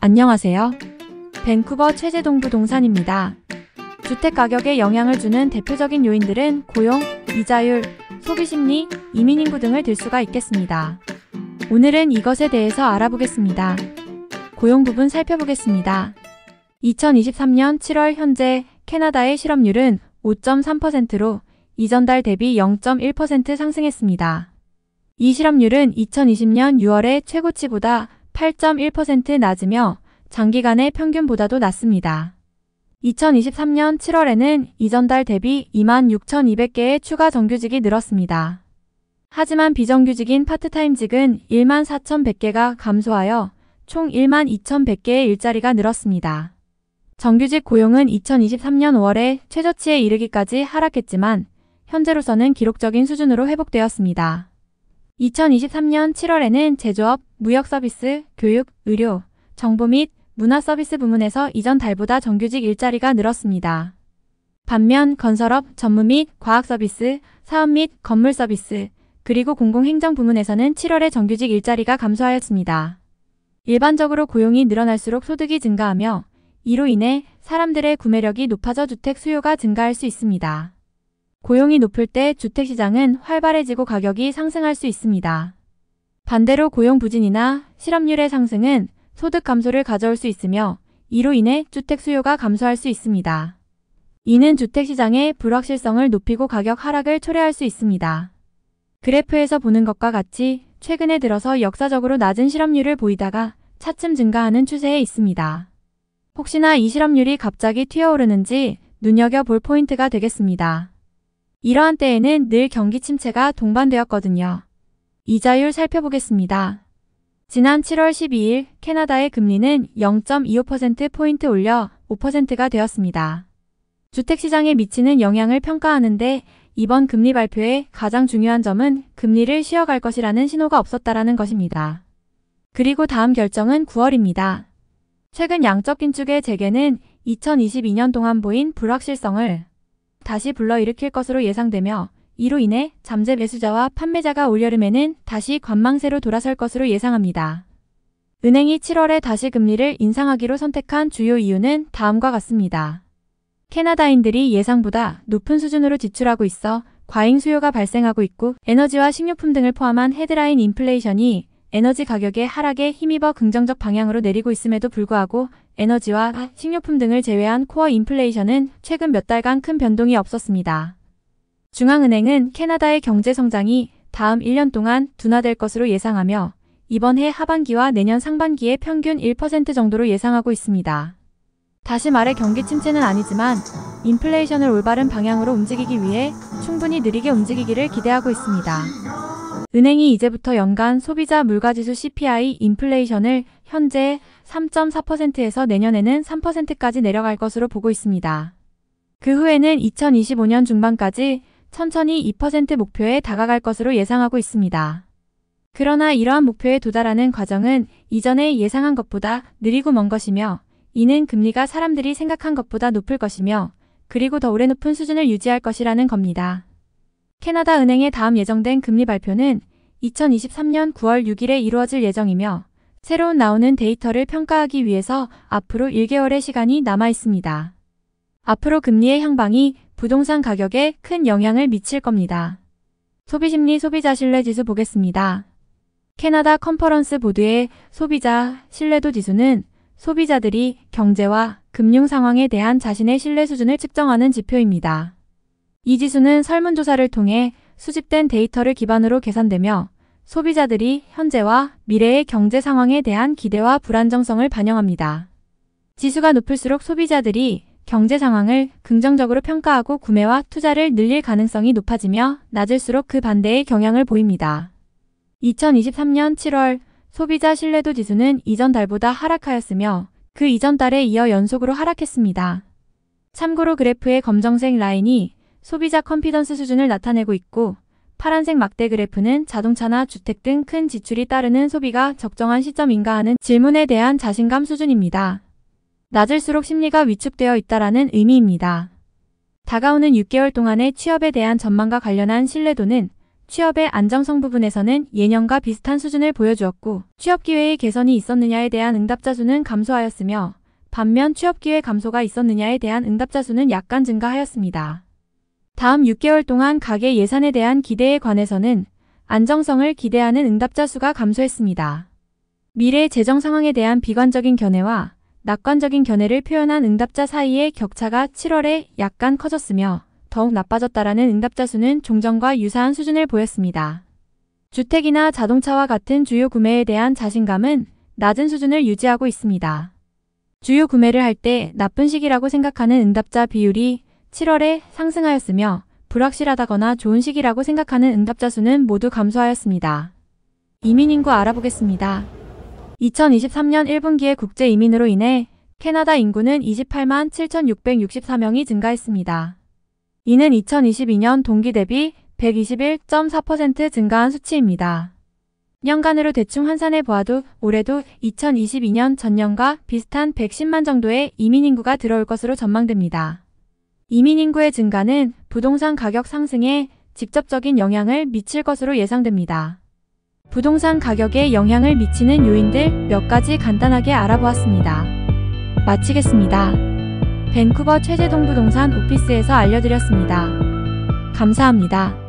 안녕하세요. 밴쿠버 최재동 부동산입니다. 주택가격에 영향을 주는 대표적인 요인들은 고용, 이자율, 소비심리, 이민인구 등을 들 수가 있겠습니다. 오늘은 이것에 대해서 알아보겠습니다. 고용 부분 살펴보겠습니다. 2023년 7월 현재 캐나다의 실업률은 5.3%로 이전달 대비 0.1% 상승했습니다. 이 실업률은 2020년 6월의 최고치보다 8.1% 낮으며 장기간의 평균보다도 낮습니다. 2023년 7월에는 이전달 대비 26,200개의 추가 정규직이 늘었습니다. 하지만 비정규직인 파트타임직은 14,100개가 감소하여 총 12,100개의 일자리가 늘었습니다. 정규직 고용은 2023년 5월에 최저치에 이르기까지 하락했지만 현재로서는 기록적인 수준으로 회복되었습니다. 2023년 7월에는 제조업, 무역 서비스, 교육, 의료, 정보 및 문화 서비스 부문에서 이전 달보다 정규직 일자리가 늘었습니다. 반면 건설업, 전문 및 과학 서비스, 사업 및 건물 서비스, 그리고 공공행정 부문에서는 7월에 정규직 일자리가 감소하였습니다. 일반적으로 고용이 늘어날수록 소득이 증가하며 이로 인해 사람들의 구매력이 높아져 주택 수요가 증가할 수 있습니다. 고용이 높을 때 주택시장은 활발해지고 가격이 상승할 수 있습니다. 반대로 고용 부진이나 실업률의 상승은 소득 감소를 가져올 수 있으며 이로 인해 주택 수요가 감소할 수 있습니다. 이는 주택시장의 불확실성을 높이고 가격 하락을 초래할 수 있습니다. 그래프에서 보는 것과 같이 최근에 들어서 역사적으로 낮은 실업률을 보이다가 차츰 증가하는 추세에 있습니다. 혹시나 이 실업률이 갑자기 튀어오르는지 눈여겨볼 포인트가 되겠습니다. 이러한 때에는 늘 경기 침체가 동반되었거든요. 이자율 살펴보겠습니다. 지난 7월 12일 캐나다의 금리는 0.25%포인트 올려 5%가 되었습니다. 주택시장에 미치는 영향을 평가하는데 이번 금리 발표의 가장 중요한 점은 금리를 쉬어갈 것이라는 신호가 없었다라는 것입니다. 그리고 다음 결정은 9월입니다. 최근 양적 긴축의 재개는 2022년 동안 보인 불확실성을 다시 불러일으킬 것으로 예상되며 이로 인해 잠재 매수자와 판매자가 올여름에는 다시 관망세로 돌아설 것으로 예상합니다. 은행이 7월에 다시 금리를 인상하기로 선택한 주요 이유는 다음과 같습니다. 캐나다인들이 예상보다 높은 수준으로 지출하고 있어 과잉 수요가 발생하고 있고 에너지와 식료품 등을 포함한 헤드라인 인플레이션이 에너지 가격의 하락에 힘입어 긍정적 방향으로 내리고 있음에도 불구하고 에너지와 아. 식료품 등을 제외한 코어 인플레이션은 최근 몇 달간 큰 변동이 없었습니다. 중앙은행은 캐나다의 경제 성장이 다음 1년 동안 둔화될 것으로 예상하며 이번 해 하반기와 내년 상반기에 평균 1% 정도로 예상하고 있습니다. 다시 말해 경기 침체는 아니지만 인플레이션을 올바른 방향으로 움직이기 위해 충분히 느리게 움직이기를 기대하고 있습니다. 은행이 이제부터 연간 소비자 물가지수 CPI 인플레이션을 현재 3.4%에서 내년에는 3%까지 내려갈 것으로 보고 있습니다. 그 후에는 2025년 중반까지 천천히 2% 목표에 다가갈 것으로 예상하고 있습니다. 그러나 이러한 목표에 도달하는 과정은 이전에 예상한 것보다 느리고 먼 것이며 이는 금리가 사람들이 생각한 것보다 높을 것이며 그리고 더 오래 높은 수준을 유지할 것이라는 겁니다. 캐나다 은행의 다음 예정된 금리 발표는 2023년 9월 6일에 이루어질 예정이며 새로운 나오는 데이터를 평가하기 위해서 앞으로 1개월의 시간이 남아 있습니다. 앞으로 금리의 향방이 부동산 가격에 큰 영향을 미칠 겁니다. 소비심리 소비자 신뢰 지수 보겠습니다. 캐나다 컨퍼런스 보드의 소비자 신뢰도 지수는 소비자들이 경제와 금융 상황에 대한 자신의 신뢰 수준을 측정하는 지표입니다. 이 지수는 설문조사를 통해 수집된 데이터를 기반으로 계산되며 소비자들이 현재와 미래의 경제 상황에 대한 기대와 불안정성을 반영합니다. 지수가 높을수록 소비자들이 경제 상황을 긍정적으로 평가하고 구매와 투자를 늘릴 가능성이 높아지며 낮을수록 그 반대의 경향을 보입니다. 2023년 7월 소비자 신뢰도 지수는 이전 달보다 하락하였으며 그 이전 달에 이어 연속으로 하락했습니다. 참고로 그래프의 검정색 라인이 소비자 컨피던스 수준을 나타내고 있고 파란색 막대 그래프는 자동차나 주택 등 큰 지출이 따르는 소비가 적정한 시점인가 하는 질문에 대한 자신감 수준입니다. 낮을수록 심리가 위축되어 있다라는 의미입니다. 다가오는 6개월 동안의 취업에 대한 전망과 관련한 신뢰도는 취업의 안정성 부분에서는 예년과 비슷한 수준을 보여주었고 취업 기회의 개선이 있었느냐에 대한 응답자 수는 감소하였으며 반면 취업 기회 감소가 있었느냐에 대한 응답자 수는 약간 증가하였습니다. 다음 6개월 동안 가계 예산에 대한 기대에 관해서는 안정성을 기대하는 응답자 수가 감소했습니다. 미래 재정 상황에 대한 비관적인 견해와 낙관적인 견해를 표현한 응답자 사이의 격차가 7월에 약간 커졌으며 더욱 나빠졌다라는 응답자 수는 종전과 유사한 수준을 보였습니다. 주택이나 자동차와 같은 주요 구매에 대한 자신감은 낮은 수준을 유지하고 있습니다. 주요 구매를 할 때 나쁜 시기라고 생각하는 응답자 비율이 7월에 상승하였으며 불확실하다거나 좋은 시기라고 생각하는 응답자 수는 모두 감소하였습니다. 이민 인구 알아보겠습니다. 2023년 1분기에 국제 이민으로 인해 캐나다 인구는 28만 7,664명이 증가했습니다. 이는 2022년 동기 대비 121.4% 증가한 수치입니다. 연간으로 대충 환산해 보아도 올해도 2022년 전년과 비슷한 110만 정도의 이민 인구가 들어올 것으로 전망됩니다. 이민 인구의 증가는 부동산 가격 상승에 직접적인 영향을 미칠 것으로 예상됩니다. 부동산 가격에 영향을 미치는 요인들 몇 가지 간단하게 알아보았습니다. 마치겠습니다. 밴쿠버 최재동 부동산 오피스에서 알려드렸습니다. 감사합니다.